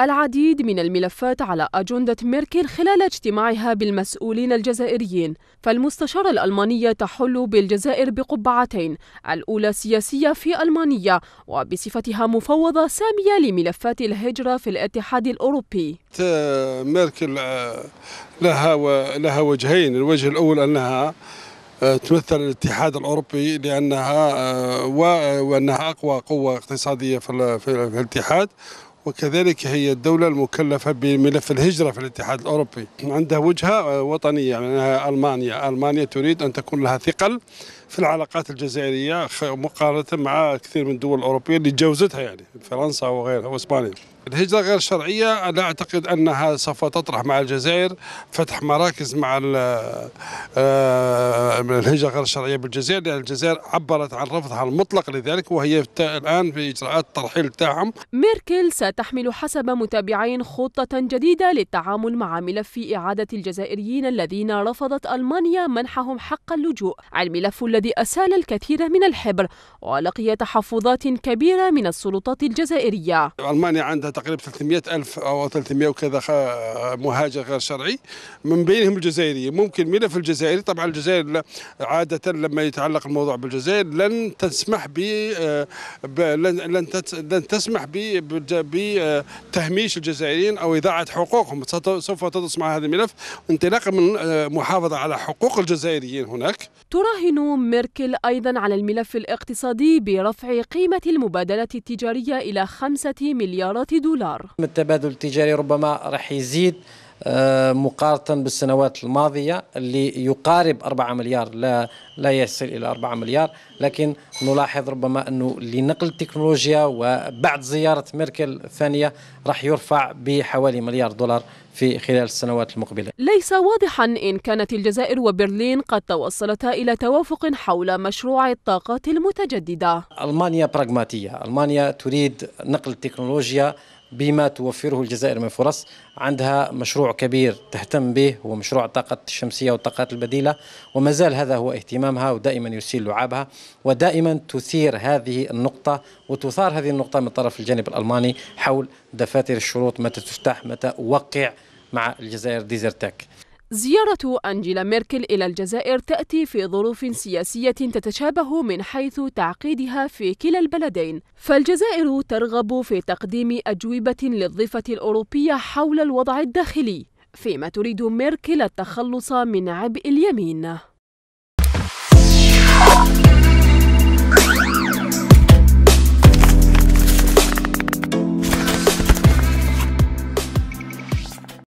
العديد من الملفات على أجندة ميركل خلال اجتماعها بالمسؤولين الجزائريين فالمستشارة الألمانية تحل بالجزائر بقبعتين الأولى سياسية في ألمانيا وبصفتها مفوضة سامية لملفات الهجرة في الاتحاد الأوروبي ميركل آه، لها, لها وجهين الوجه الأول أنها آه، تمثل الاتحاد الاوروبي لانها آه، وانها اقوى قوه اقتصاديه في الاتحاد وكذلك هي الدولة المكلفة بملف الهجرة في الاتحاد الأوروبي عندها وجهة وطنية منها يعني ألمانيا ألمانيا تريد أن تكون لها ثقل في العلاقات الجزائريه مقارنه مع كثير من الدول الاوروبيه اللي تجاوزتها يعني فرنسا وغيرها واسبانيا. الهجره غير الشرعية لا اعتقد انها سوف تطرح مع الجزائر فتح مراكز مع آه، الهجره غير الشرعيه بالجزائر لان الجزائر عبرت عن رفضها المطلق لذلك وهي الان في اجراءات الترحيل تاعهم. ميركل ستحمل حسب متابعين خطه جديده للتعامل مع ملف اعاده الجزائريين الذين رفضت المانيا منحهم حق اللجوء. الملف الذي أسال الكثير من الحبر ولقي تحفظات كبيرة من السلطات الجزائرية ألمانيا عندها تقريبا 300 ألف أو 300 وكذا مهاجر غير شرعي من بينهم الجزائريين ممكن ملف الجزائري طبعا الجزائر عادة لما يتعلق الموضوع بالجزائر لن تسمح ب لن لن تسمح بتهميش الجزائريين أو إذاعة حقوقهم سوف تدرس مع هذا الملف انطلاقا من آه، محافظة على حقوق الجزائريين هناك تراهن ميركل أيضا على الملف الاقتصادي برفع قيمة المبادلة التجارية إلى خمسة مليارات دولار التبادل التجاري ربما رح يزيد آه، مقارنة بالسنوات الماضية اللي يقارب 4 مليار لا لا يصل إلى 4 مليار لكن نلاحظ ربما أنه لنقل التكنولوجيا وبعد زيارة ميركل الثانية راح يرفع بحوالي مليار دولار في خلال السنوات المقبلة ليس واضحا إن كانت الجزائر وبرلين قد توصلتا إلى توافق حول مشروع الطاقات المتجددة ألمانيا براغماتية ألمانيا تريد نقل التكنولوجيا بما توفره الجزائر من فرص عندها مشروع كبير تهتم به هو مشروع الطاقة الشمسية والطاقات البديلة وما زال هذا هو اهتمامها ودائما يسيل لعابها ودائما تثير هذه النقطة وتثار هذه النقطة من طرف الجانب الألماني حول دفاتر الشروط متى تفتح متى وقع مع الجزائر ديزرتك زيارة أنجيلا ميركل إلى الجزائر تأتي في ظروف سياسية تتشابه من حيث تعقيدها في كلا البلدين، فالجزائر ترغب في تقديم أجوبة للضفة الأوروبية حول الوضع الداخلي، فيما تريد ميركل التخلص من عبء اليمين.